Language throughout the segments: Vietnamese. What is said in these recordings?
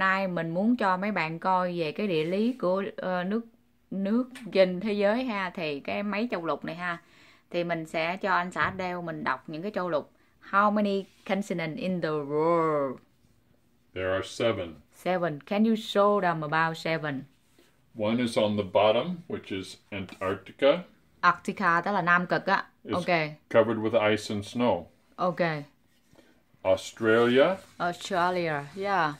nay mình muốn cho mấy bạn coi về cái địa lý của uh, nước nước trên thế giới ha thì cái mấy châu lục này ha thì mình sẽ cho anh xã đeo mình đọc những cái châu lục How many continents in the world? There are seven. Seven. Can you show them about seven? One is on the bottom, which is Antarctica. Antarctica tức là Nam Cực á. Okay. Covered with ice and snow. Okay. Australia. Australia, yeah.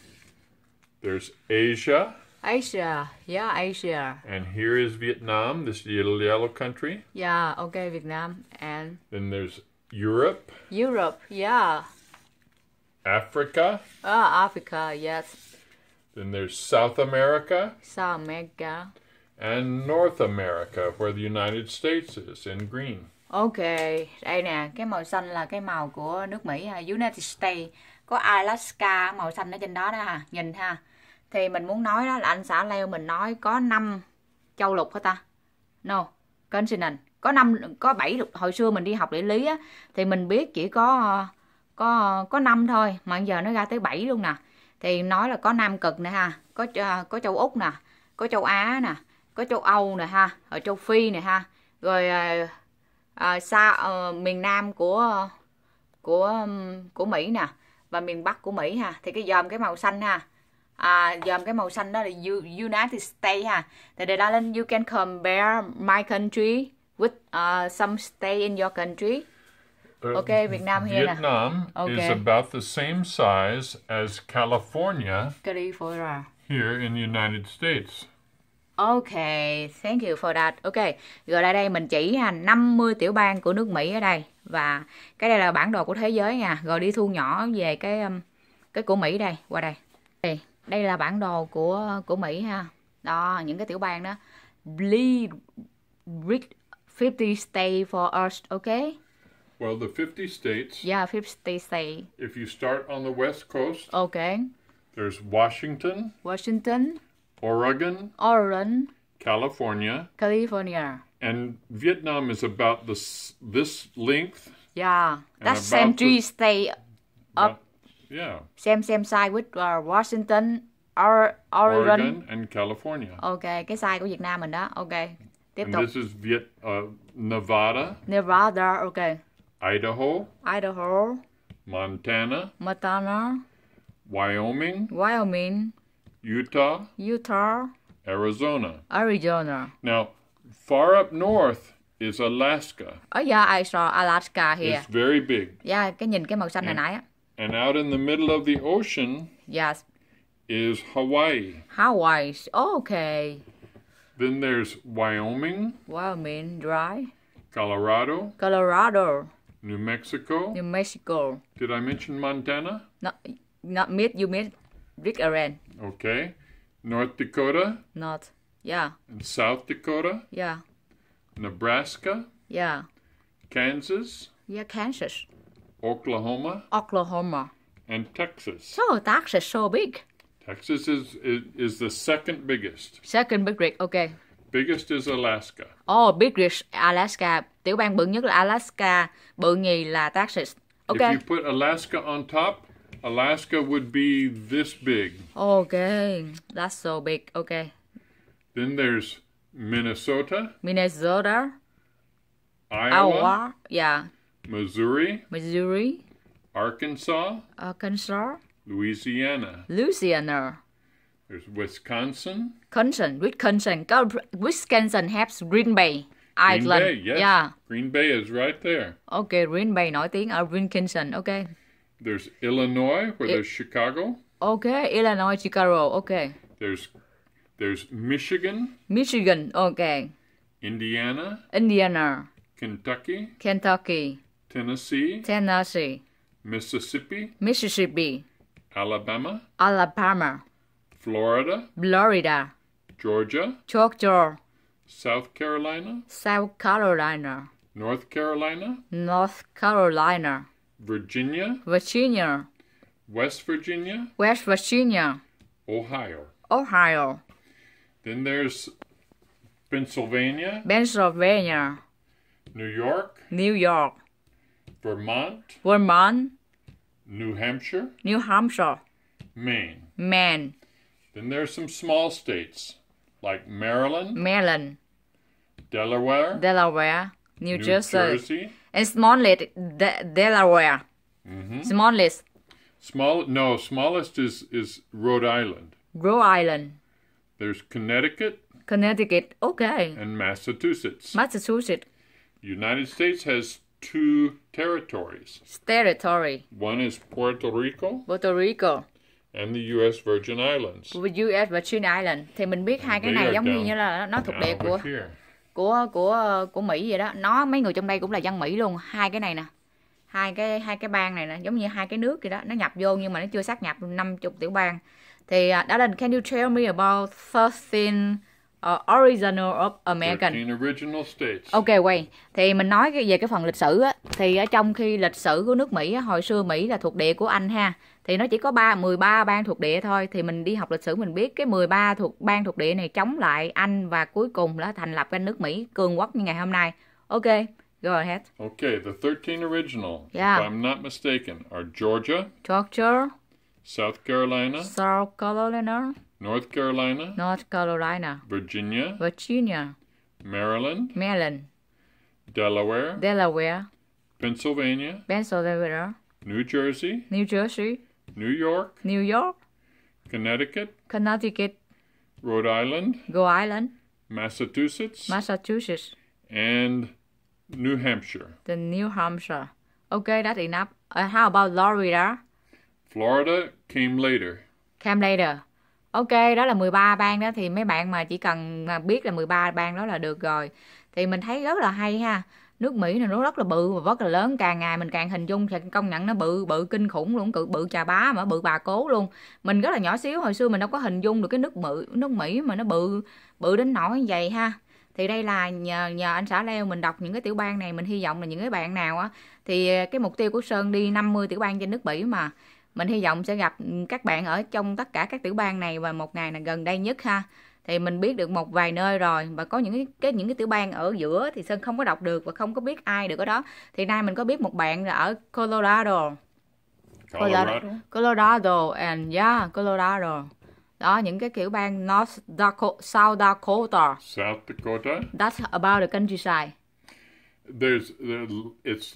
There's Asia. Asia, yeah, Asia. And here is Vietnam, this little yellow country. Yeah, okay, Vietnam. And then there's Europe. Europe, yeah. Africa. Ah, uh, Africa, yes. Then there's South America. South America. And North America, where the United States is, in green. Okay, đây nè, cái màu xanh là cái màu của nước Mỹ United States. Có Alaska, màu xanh ở trên đó đó ha, nhìn ha. thì mình muốn nói đó là anh xã leo mình nói có 5 châu lục hả ta no consonant có năm có bảy lục hồi xưa mình đi học địa lý á thì mình biết chỉ có có có năm thôi mà giờ nó ra tới bảy luôn nè thì nói là có nam cực nè ha có có châu úc nè có châu á nè có châu âu nè ha ở châu phi nè ha rồi à, xa à, miền nam của của của mỹ nè và miền bắc của mỹ ha thì cái dòm cái màu xanh ha à, dòm cái màu xanh đó là United States ha thì đề ra lên you can compare my country with uh, some state in your country ờ, Okay, Việt Nam here Vietnam nè. Okay. is about the same size as California. California. Here in the United States. Okay, thank you for that. Okay, rồi đây đây mình chỉ 50 tiểu bang của nước Mỹ ở đây và cái đây là bản đồ của thế giới nha. Rồi đi thu nhỏ về cái um, cái của Mỹ đây, qua đây. Okay đây là bản đồ của của Mỹ ha đó những cái tiểu bang đó bleed read 50 state for us okay well the 50 states yeah 50 states if you start on the west coast okay there's Washington Washington Oregon Oregon California California and Vietnam is about this this length yeah that's same three state up Yeah. Same same size with uh, ờ, Washington, Or, Oregon. Oregon and California. Ok, cái size của Việt Nam mình đó. okay Tiếp and tục. This is Viet uh, Nevada. Nevada, okay Idaho. Idaho. Montana. Montana. Wyoming. Wyoming. Utah. Utah. Arizona. Arizona. Now, far up north is Alaska. Oh yeah, I saw Alaska here. It's very big. Yeah, cái nhìn cái màu xanh này nãy And out in the middle of the ocean Yes. is Hawaii. Hawaii. Oh, okay. Then there's Wyoming, Wyoming, dry. Colorado, Colorado, New Mexico. New Mexico. Did I mention Montana? Not, not mid. You mean Rick Aren. Okay. North Dakota Not. Yeah. and South Dakota, yeah. Nebraska, Yeah. Kansas, Yeah. Kansas. Oklahoma. Oklahoma. And Texas. So Texas so big. Texas is, is, is the second biggest. Second biggest, okay. Biggest is Alaska. Oh, biggest Alaska. Tiểu bang bự nhất là Alaska, bự nhì là Texas. Okay. If you put Alaska on top, Alaska would be this big. Okay, that's so big. Okay. Then there's Minnesota. Minnesota. Iowa. Iowa. Yeah. Missouri, Missouri, Arkansas, Arkansas, Louisiana, Louisiana. There's Wisconsin. Wisconsin, Wisconsin. Wisconsin has Green Bay. Green Bay, yes. Yeah. Green Bay is right there. Okay, Green Bay nổi tiếng ở uh, Wisconsin. Okay. There's Illinois, where there's Chicago. Okay, Illinois, Chicago. Okay. There's there's Michigan. Michigan. Okay. Indiana. Indiana. Kentucky. Kentucky. Tennessee, Tennessee, Mississippi, Mississippi, Alabama, Alabama, Florida, Florida, Georgia, Georgia, South Carolina, South Carolina, North Carolina, North Carolina, Virginia, Virginia, West Virginia, West Virginia, Ohio, Ohio. Then there's Pennsylvania, Pennsylvania, New York, New York, Vermont, Vermont, New Hampshire, New Hampshire, Maine. Maine. Then there's some small states like Maryland, Maryland, Delaware, Delaware, New, New Jersey, Jersey, and smallest De- Delaware. Mm-hmm. Smallest. Small no smallest is is Rhode Island. Rhode Island. There's Connecticut. Connecticut. Okay. And Massachusetts. Massachusetts. United States has two territories. Territory. One is Puerto Rico. Puerto Rico. And the U.S. Virgin Islands. U.S. Virgin Islands. Thì mình biết hai cái này giống như là nó thuộc địa của của của của Mỹ vậy đó. Nó mấy người trong đây cũng là dân Mỹ luôn. Hai cái này nè, hai cái hai cái bang này nè, giống như hai cái nước vậy đó. Nó nhập vô nhưng mà nó chưa xác nhập 50 tiểu bang. Thì đã à, lên can you tell me about 13 uh, ờ, original of American. 13 original states. Ok, quay. Thì mình nói về cái phần lịch sử á, thì ở trong khi lịch sử của nước Mỹ á, hồi xưa Mỹ là thuộc địa của Anh ha. Thì nó chỉ có 3 13 bang thuộc địa thôi thì mình đi học lịch sử mình biết cái 13 thuộc bang thuộc địa này chống lại Anh và cuối cùng là thành lập ra nước Mỹ cường quốc như ngày hôm nay. Ok. Go ahead. OK the 13 original, yeah. if I'm not mistaken, are Georgia, Georgia, South Carolina, South Carolina, North Carolina, North Carolina, Virginia, Virginia, Maryland, Maryland, Delaware, Delaware, Pennsylvania, Pennsylvania, New Jersey, New Jersey, New York, New York, Connecticut, Connecticut, Rhode Island, Rhode Island, Massachusetts, Massachusetts, and New Hampshire. The New Hampshire. Okay, that's enough. Uh, how about Florida? Florida came later. Came later. Ok, đó là 13 bang đó thì mấy bạn mà chỉ cần à, biết là 13 bang đó là được rồi. Thì mình thấy rất là hay ha. Nước Mỹ này nó rất là bự và rất là lớn, càng ngày mình càng hình dung thì công nhận nó bự bự kinh khủng luôn, cự bự chà bá mà bự bà cố luôn. Mình rất là nhỏ xíu hồi xưa mình đâu có hình dung được cái nước Mỹ, nước Mỹ mà nó bự bự đến nỗi như vậy ha thì đây là nhờ nhờ anh xã leo mình đọc những cái tiểu bang này mình hy vọng là những cái bạn nào á thì cái mục tiêu của sơn đi 50 tiểu bang trên nước mỹ mà mình hy vọng sẽ gặp các bạn ở trong tất cả các tiểu bang này và một ngày là gần đây nhất ha thì mình biết được một vài nơi rồi và có những cái, những cái tiểu bang ở giữa thì sơn không có đọc được và không có biết ai được ở đó thì nay mình có biết một bạn là ở Colorado Colorado Colorado and yeah Colorado đó những cái kiểu bang North Dakota South Dakota South Dakota that's about the countryside there's it's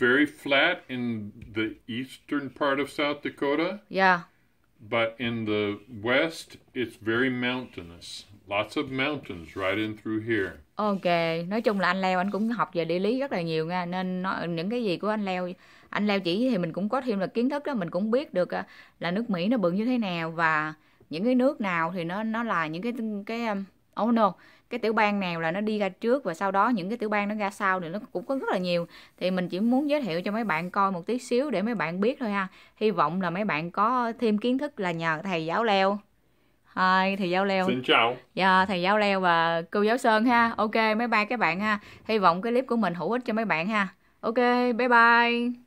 very flat in the eastern part of South Dakota. Yeah. But in the west, it's very mountainous. Lots of mountains right in through here. Ok, nói chung là anh Leo anh cũng học về địa lý rất là nhiều nha nên nó, những cái gì của anh Leo anh Leo chỉ thì mình cũng có thêm là kiến thức đó mình cũng biết được là nước Mỹ nó bự như thế nào và những cái nước nào thì nó nó là những cái cái um, oh no cái tiểu bang nào là nó đi ra trước và sau đó những cái tiểu bang nó ra sau thì nó cũng có rất là nhiều thì mình chỉ muốn giới thiệu cho mấy bạn coi một tí xíu để mấy bạn biết thôi ha hy vọng là mấy bạn có thêm kiến thức là nhờ thầy giáo leo Hi, thầy giáo Leo. Xin chào. Dạ, yeah, thầy giáo Leo và cô giáo Sơn ha. Ok, mấy ba các bạn ha. Hy vọng cái clip của mình hữu ích cho mấy bạn ha. Ok, bye bye.